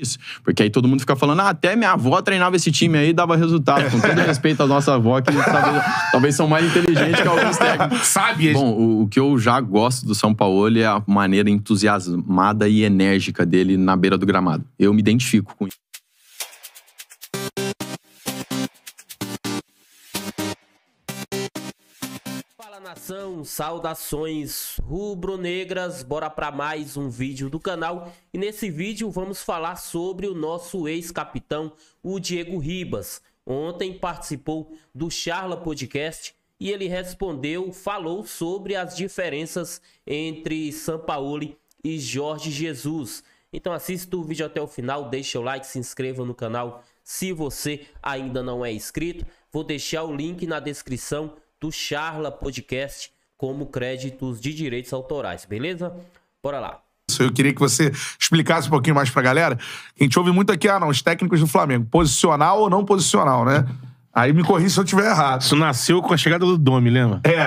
isso. Porque aí todo mundo fica falando, ah, até minha avó treinava esse time aí e dava resultado. Com todo respeito à nossa avó, que talvez, talvez são mais inteligentes que alguns técnicos. Sabe? Bom, o, o, que eu já gosto do São Paulo é a maneira entusiasmada e enérgica dele na beira do gramado. Eu me identifico com isso. Fala nação, saudações rubro-negras, bora para mais um vídeo do canal e nesse vídeo vamos falar sobre o nosso ex-capitão, o Diego Ribas. Ontem participou do Charla Podcast e ele respondeu, falou sobre as diferenças entre Sampaoli e Jorge Jesus. Então assista o vídeo até o final, deixa o like, se inscreva no canal se você ainda não é inscrito. Vou deixar o link na descrição do Charla Podcast como créditos de direitos autorais, beleza? Bora lá. Eu queria que você explicasse um pouquinho mais pra galera. A gente ouve muito aqui, ah, não, os técnicos do Flamengo, posicional ou não posicional, né? Aí me corri se eu tiver errado. Isso nasceu com a chegada do Domi, lembra? É.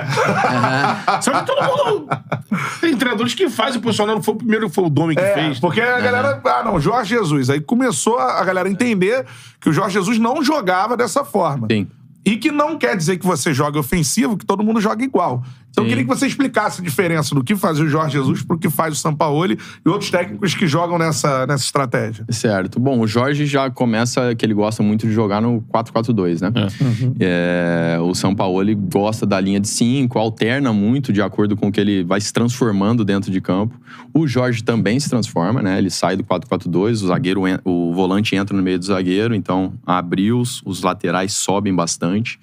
Uhum. que todo mundo. Tem treinadores que fazem o posicional, não foi o primeiro que foi o Domi que é, fez. Porque a galera. Uhum. Ah, não, Jorge Jesus. Aí começou a galera entender que o Jorge Jesus não jogava dessa forma. Sim. E que não quer dizer que você joga ofensivo, que todo mundo joga igual. Então, eu queria que você explicasse a diferença do que faz o Jorge Jesus para o que faz o Sampaoli e outros técnicos que jogam nessa, nessa estratégia. Certo. Bom, o Jorge já começa que ele gosta muito de jogar no 4-4-2, né? É. Uhum. É, o Sampaoli gosta da linha de 5, alterna muito de acordo com o que ele vai se transformando dentro de campo. O Jorge também se transforma, né? Ele sai do 4-4-2, o zagueiro, o volante entra no meio do zagueiro, então abriu, os, os laterais sobem bastante.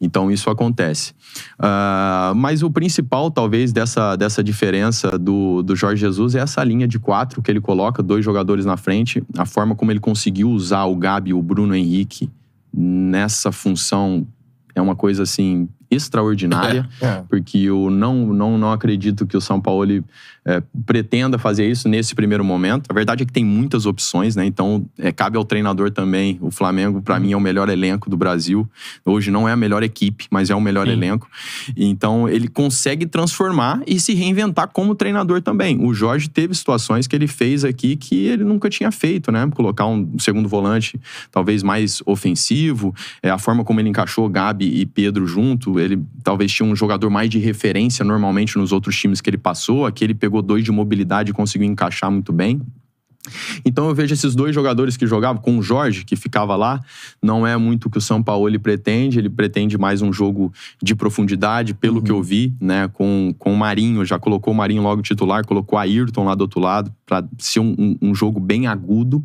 Então isso acontece. Uh, mas mas o principal, talvez, dessa, dessa diferença do, do Jorge Jesus é essa linha de quatro que ele coloca, dois jogadores na frente, a forma como ele conseguiu usar o Gabi, o Bruno Henrique nessa função é uma coisa assim extraordinária, é, é. porque eu não, não, não acredito que o São Paulo é, pretenda fazer isso nesse primeiro momento. A verdade é que tem muitas opções, né? Então, é, cabe ao treinador também. O Flamengo, para uhum. mim, é o melhor elenco do Brasil. Hoje não é a melhor equipe, mas é o melhor Sim. elenco. Então, ele consegue transformar e se reinventar como treinador também. O Jorge teve situações que ele fez aqui que ele nunca tinha feito, né? Colocar um segundo volante talvez mais ofensivo. É, a forma como ele encaixou Gabi e Pedro junto, ele talvez tinha um jogador mais de referência normalmente nos outros times que ele passou. aquele ele pegou pegou dois de mobilidade e conseguiu encaixar muito bem. Então eu vejo esses dois jogadores que jogavam com o Jorge, que ficava lá, não é muito o que o São Paulo ele pretende, ele pretende mais um jogo de profundidade, pelo uhum. que eu vi, né, com, com o Marinho, já colocou o Marinho logo titular, colocou a Ayrton lá do outro lado, para ser um, um, um, jogo bem agudo.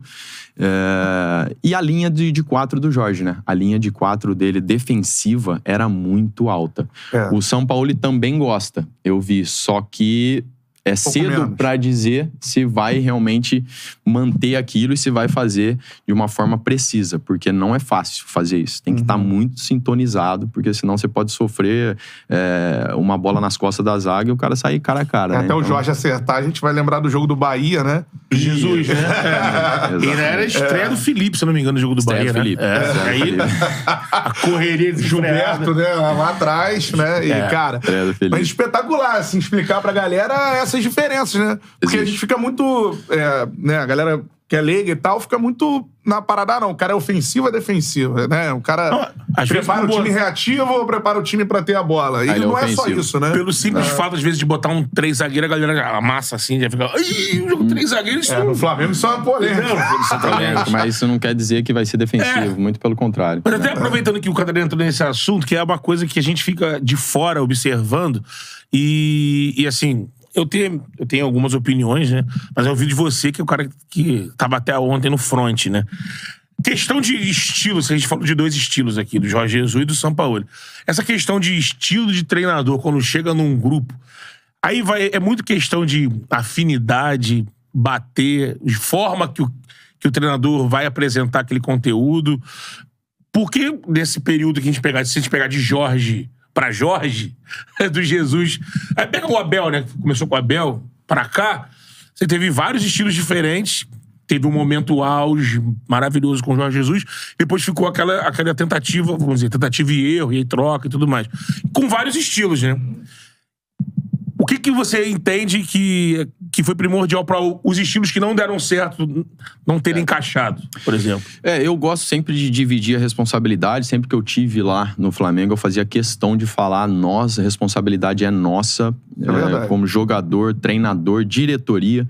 É... E a linha de, de quatro do Jorge, né? A linha de quatro dele defensiva era muito alta. É. O São Paulo também gosta, eu vi, só que é cedo para dizer se vai realmente manter aquilo e se vai fazer de uma forma precisa, porque não é fácil fazer isso. Tem que estar uhum. tá muito sintonizado, porque senão você pode sofrer é, uma bola nas costas da zaga e o cara sair cara a cara. né? Até então... o Jorge acertar, a gente vai lembrar do jogo do Bahia, né? Jesus, né? É. Ele era estreia do Felipe, se não me engano, no jogo do estreia Bahia, né? Felipe. né? É. Aí, a correria de Gilberto, né? Lá atrás, né? E, é. cara, mas espetacular, assim, explicar pra galera essas diferenças, né? Porque Existe. a gente fica muito, é, né? A galera que é leiga e tal, fica muito na parada, ah, não. O cara é ofensivo, é defensivo, né? O cara não, prepara o time boa. reativo prepara o time pra ter a bola. E é não é, só isso, né? Pelo simples é. fato, às vezes, de botar um três zagueiro, a galera amassa assim, já fica. Ih, o jogo três zagueiros. É, Flamengo só é polêmico. polêmica. É mas isso não quer dizer que vai ser defensivo, é. muito pelo contrário. Mas até é. aproveitando que o Catarina entrou nesse assunto, que é uma coisa que a gente fica de fora observando, e, e assim, eu tenho, eu tenho algumas opiniões, né? Mas eu ouvi de você que é o cara que estava até ontem no front, né? Questão de estilos, a gente falou de dois estilos aqui, do Jorge Jesus e do Sampaoli. Essa questão de estilo de treinador, quando chega num grupo, aí vai, é muito questão de afinidade, bater, de forma que o, que o treinador vai apresentar aquele conteúdo. Porque nesse período que a gente pegar, se a gente pegar de Jorge para Jorge, do Jesus. Aí pega o Abel, né? Começou com o Abel, para cá, você teve vários estilos diferentes. Teve um momento auge maravilhoso com o Jorge Jesus. Depois ficou aquela, aquela tentativa, vamos dizer, tentativa e erro, e aí troca e tudo mais. Com vários estilos, né? O que, que você entende que que foi primordial para os estilos que não deram certo não terem é. encaixado, por exemplo? É, eu gosto sempre de dividir a responsabilidade. Sempre que eu tive lá no Flamengo, eu fazia questão de falar: nossa, a responsabilidade é nossa, é é, como jogador, treinador, diretoria.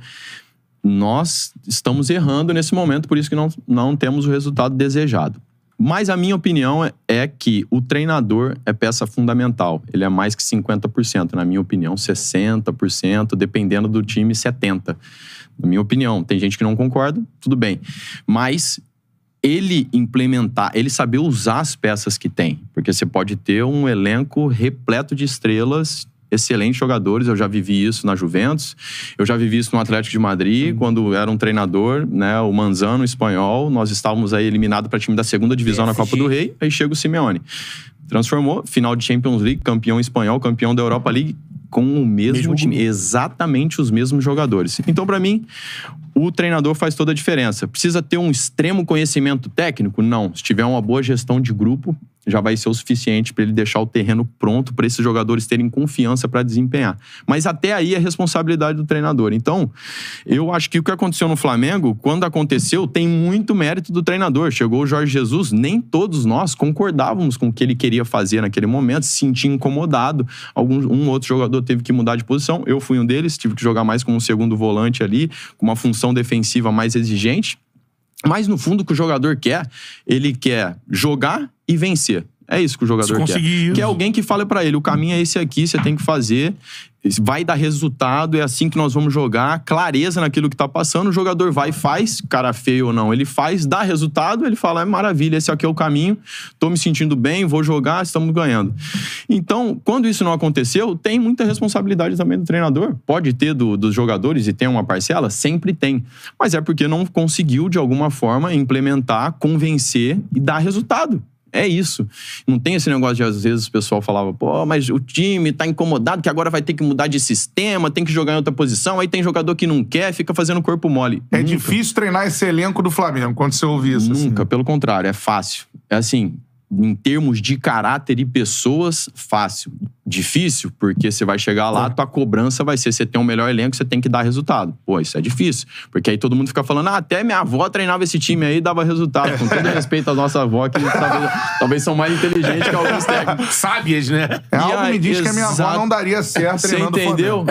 Nós estamos errando nesse momento, por isso que não, não temos o resultado desejado. Mas a minha opinião é, é que o treinador é peça fundamental. Ele é mais que 50%, na minha opinião, 60%, dependendo do time, 70%. Na minha opinião, tem gente que não concorda, tudo bem. Mas ele implementar, ele saber usar as peças que tem, porque você pode ter um elenco repleto de estrelas excelentes jogadores. Eu já vivi isso na Juventus, eu já vivi isso no Atlético de Madrid, uhum. quando era um treinador, né, o Manzano, espanhol. Nós estávamos aí eliminados para time da segunda divisão PSG. na Copa do Rei, aí chega o Simeone. Transformou, final de Champions League, campeão espanhol, campeão da Europa League, com o mesmo, mesmo time, exatamente os mesmos jogadores. Então, para mim, o treinador faz toda a diferença. Precisa ter um extremo conhecimento técnico? Não. Se tiver uma boa gestão de grupo, já vai ser o suficiente para ele deixar o terreno pronto para esses jogadores terem confiança para desempenhar. Mas até aí é responsabilidade do treinador. Então, eu acho que o que aconteceu no Flamengo, quando aconteceu, tem muito mérito do treinador. Chegou o Jorge Jesus, nem todos nós concordávamos com o que ele queria fazer naquele momento, se sentia incomodado. Algum, um outro jogador teve que mudar de posição, eu fui um deles, tive que jogar mais como um segundo volante ali, com uma função defensiva mais exigente. Mas no fundo, o que o jogador quer, ele quer jogar e vencer. É isso que o jogador quer. É isso. Quer alguém que fale para ele, o caminho é esse aqui, você tem que fazer vai dar resultado, é assim que nós vamos jogar, clareza naquilo que tá passando, o jogador vai e faz, cara feio ou não, ele faz, dá resultado, ele fala, é maravilha, esse aqui é o caminho, tô me sentindo bem, vou jogar, estamos ganhando. Então, quando isso não aconteceu, tem muita responsabilidade também do treinador, pode ter do, dos jogadores e tem uma parcela, sempre tem, mas é porque não conseguiu de alguma forma implementar, convencer e dar resultado. É isso. Não tem esse negócio de, às vezes, o pessoal falava, pô, mas o time tá incomodado que agora vai ter que mudar de sistema, tem que jogar em outra posição, aí tem jogador que não quer, fica fazendo corpo mole. É Nunca. difícil treinar esse elenco do Flamengo, quando você ouve isso. Assim. Nunca, assim. pelo contrário, é fácil. É assim, em termos de caráter e pessoas, fácil difícil, porque você vai chegar lá, é. tua cobrança vai ser, você tem um melhor elenco, você tem que dar resultado. Pô, isso é difícil. Porque aí todo mundo fica falando, ah, até minha avó treinava esse time aí e dava resultado. Com todo respeito à nossa avó, que talvez, talvez são mais inteligentes que alguns técnicos. Sábias, né? É e Algo aí, me diz que a minha avó não daria certo Você entendeu?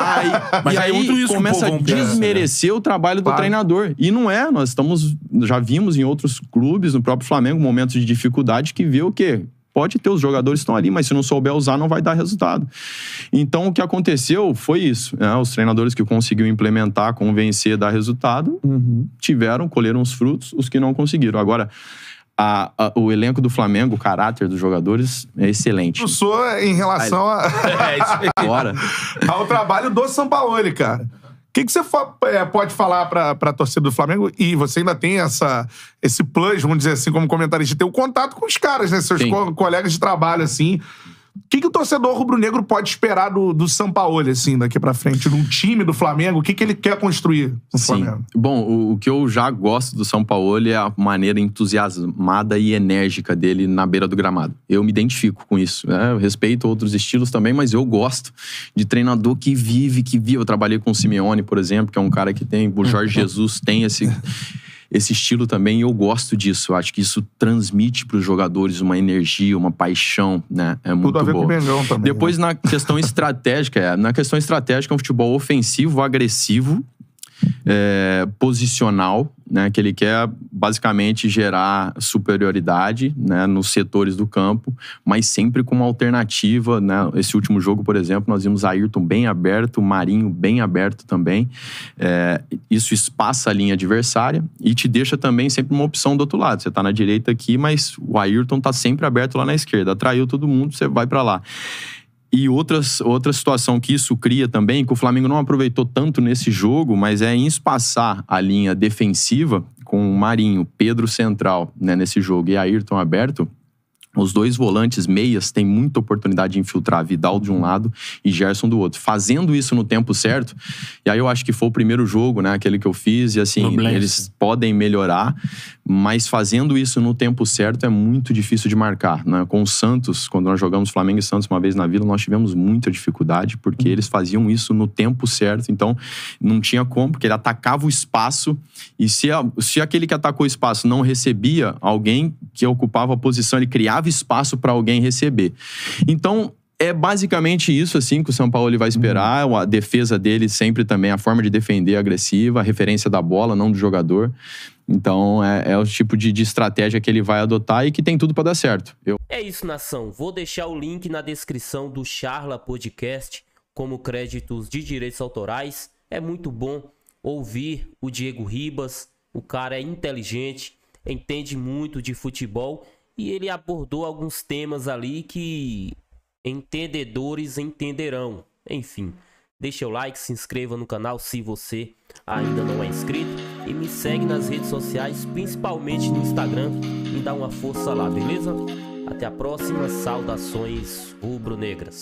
Aí, Mas e aí, é aí começa a né? desmerecer né? o trabalho do claro. treinador. E não é, nós estamos, já vimos em outros clubes, no próprio Flamengo, momentos de dificuldade que vê o quê? Pode ter, os jogadores estão ali, mas se não souber usar, não vai dar resultado. Então, o que aconteceu foi isso. Né? Os treinadores que conseguiram implementar, convencer, dar resultado, uhum. tiveram, colheram os frutos, os que não conseguiram. Agora, a, a, o elenco do Flamengo, o caráter dos jogadores é excelente. Eu sou em relação a... é, isso Agora. ao trabalho do Sampaoli, cara. O que, que você é, pode falar para a torcida do Flamengo? E você ainda tem essa, esse plus, vamos dizer assim, como comentarista, ter o um contato com os caras, né? Seus co colegas de trabalho, assim. O que, que o torcedor rubro-negro pode esperar do, do Sampaoli, assim, daqui para frente? De um time do Flamengo? O que, que ele quer construir no Sim. Flamengo? Bom, o, o, que eu já gosto do Sampaoli é a maneira entusiasmada e enérgica dele na beira do gramado. Eu me identifico com isso. Né? Eu respeito outros estilos também, mas eu gosto de treinador que vive, que vive. Eu trabalhei com o Simeone, por exemplo, que é um cara que tem... O Jorge Jesus tem esse esse estilo também, eu gosto disso. Eu acho que isso transmite para os jogadores uma energia, uma paixão, né? É muito Tudo a ver com o Mengão também. Depois, né? na questão estratégica, é, na questão estratégica, é um futebol ofensivo, agressivo, é, posicional, né, que ele quer basicamente gerar superioridade né, nos setores do campo, mas sempre com uma alternativa. Né? Esse último jogo, por exemplo, nós vimos Ayrton bem aberto, Marinho bem aberto também. É, isso espaça a linha adversária e te deixa também sempre uma opção do outro lado. Você está na direita aqui, mas o Ayrton está sempre aberto lá na esquerda. Atraiu todo mundo, você vai para lá. E outras, outra situação que isso cria também, que o Flamengo não aproveitou tanto nesse jogo, mas é em espaçar a linha defensiva com o Marinho, Pedro Central, né, nesse jogo, e Ayrton aberto, os dois volantes meias têm muita oportunidade de infiltrar Vidal de um uhum. lado e Gerson do outro. Fazendo isso no tempo certo, e aí eu acho que foi o primeiro jogo, né? Aquele que eu fiz, e assim, eles podem melhorar, mas fazendo isso no tempo certo é muito difícil de marcar. Né? Com o Santos, quando nós jogamos Flamengo e Santos uma vez na vila, nós tivemos muita dificuldade, porque uhum. eles faziam isso no tempo certo, então não tinha como, porque ele atacava o espaço, e se, a, se aquele que atacou o espaço não recebia alguém que ocupava a posição, ele criava espaço para alguém receber. Então, é basicamente isso assim que o São Paulo vai esperar. Uhum. A defesa dele sempre também, a forma de defender agressiva, a referência da bola, não do jogador. Então é, é o tipo de, de, estratégia que ele vai adotar e que tem tudo para dar certo. Eu... É isso, nação. Vou deixar o link na descrição do Charla Podcast como créditos de direitos autorais. É muito bom ouvir o Diego Ribas. O cara é inteligente, entende muito de futebol e ele abordou alguns temas ali que entendedores entenderão. Enfim, deixa o like, se inscreva no canal se você ainda não é inscrito e me segue nas redes sociais, principalmente no Instagram, me dá uma força lá, beleza? Até a próxima, saudações rubro-negras.